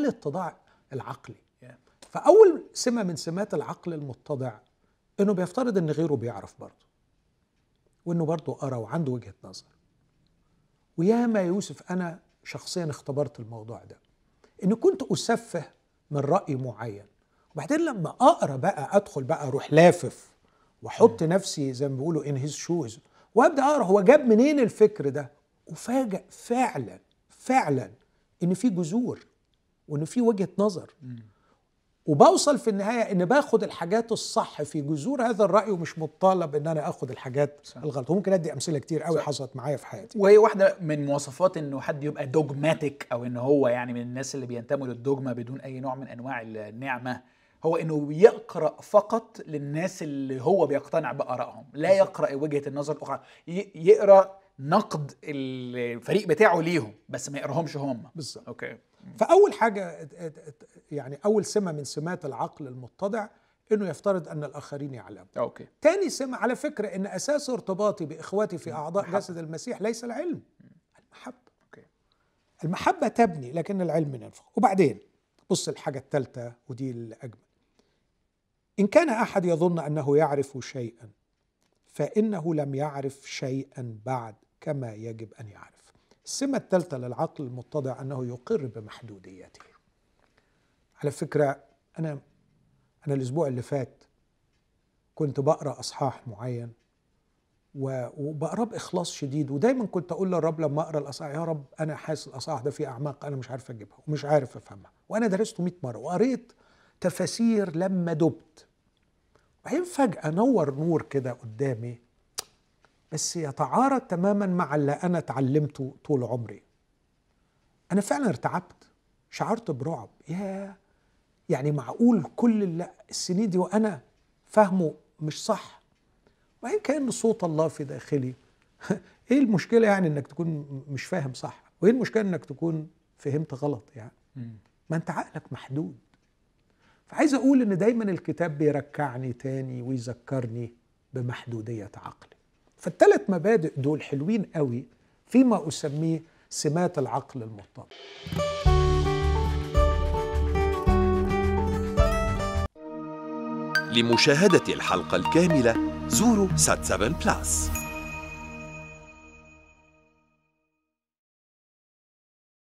الاتضاع العقلي فاول سمه من سمات العقل المتضع انه بيفترض ان غيره بيعرف برضه وانه برضه قرا وعنده وجهه نظر وياما يوسف انا شخصيا اختبرت الموضوع ده اني كنت اسفه من راي معين وبعدين لما اقرا بقى ادخل بقى اروح لافف واحط نفسي زي ما بيقولوا ان هيز شوز وابدا اقرا هو جاب منين الفكر ده وفاجئ فعلا فعلا ان في جذور وانه في وجهه نظر وبوصل في النهايه ان باخد الحاجات الصح في جذور هذا الراي ومش مطالب ان انا اخد الحاجات صح. الغلط ممكن ادي امثله كتير قوي حصلت معايا في حياتي وهي واحده من مواصفات انه حد يبقى دوجماتيك او ان هو يعني من الناس اللي بينتموا للدوجما بدون اي نوع من انواع النعمه هو انه يقرا فقط للناس اللي هو بيقتنع بارائهم لا يقرا وجهه النظر الاخرى يقرا نقد الفريق بتاعه ليهم بس ما يقراهمش هم بالظبط اوكي فاول حاجه يعني اول سمه من سمات العقل المتضع انه يفترض ان الاخرين يعلموا اوكي تاني سمه على فكره ان اساس ارتباطي باخواتي في اعضاء محب. جسد المسيح ليس العلم المحبه اوكي المحبه تبني لكن العلم ينفخ وبعدين بص الحاجه الثالثه ودي الاجمل ان كان احد يظن انه يعرف شيئا فانه لم يعرف شيئا بعد كما يجب أن يعرف السمة الثالثة للعقل المتضع أنه يقر بمحدوديته على فكرة أنا أنا الأسبوع اللي فات كنت بقرأ أصحاح معين وبقرا باخلاص شديد ودايما كنت اقول للرب لما اقرا الاصحاح يا رب انا حاسس الاصحاح ده في اعماق انا مش عارف اجيبها ومش عارف افهمها وانا درسته 100 مره وقريت تفاسير لما دبت وبعدين فجاه نور نور كده قدامي بس يتعارض تماما مع اللي انا اتعلمته طول عمري انا فعلا ارتعبت شعرت برعب يا يعني معقول كل اللي السنين دي وانا فاهمه مش صح وان كان صوت الله في داخلي ايه المشكله يعني انك تكون مش فاهم صح وايه المشكله انك تكون فهمت غلط يعني ما انت عقلك محدود فعايز اقول ان دايما الكتاب بيركعني تاني ويذكرني بمحدوديه عقلي فالثلاث مبادئ دول حلوين قوي فيما أسميه سمات العقل المطلق لمشاهدة الحلقة الكاملة زوروا سات 7 بلس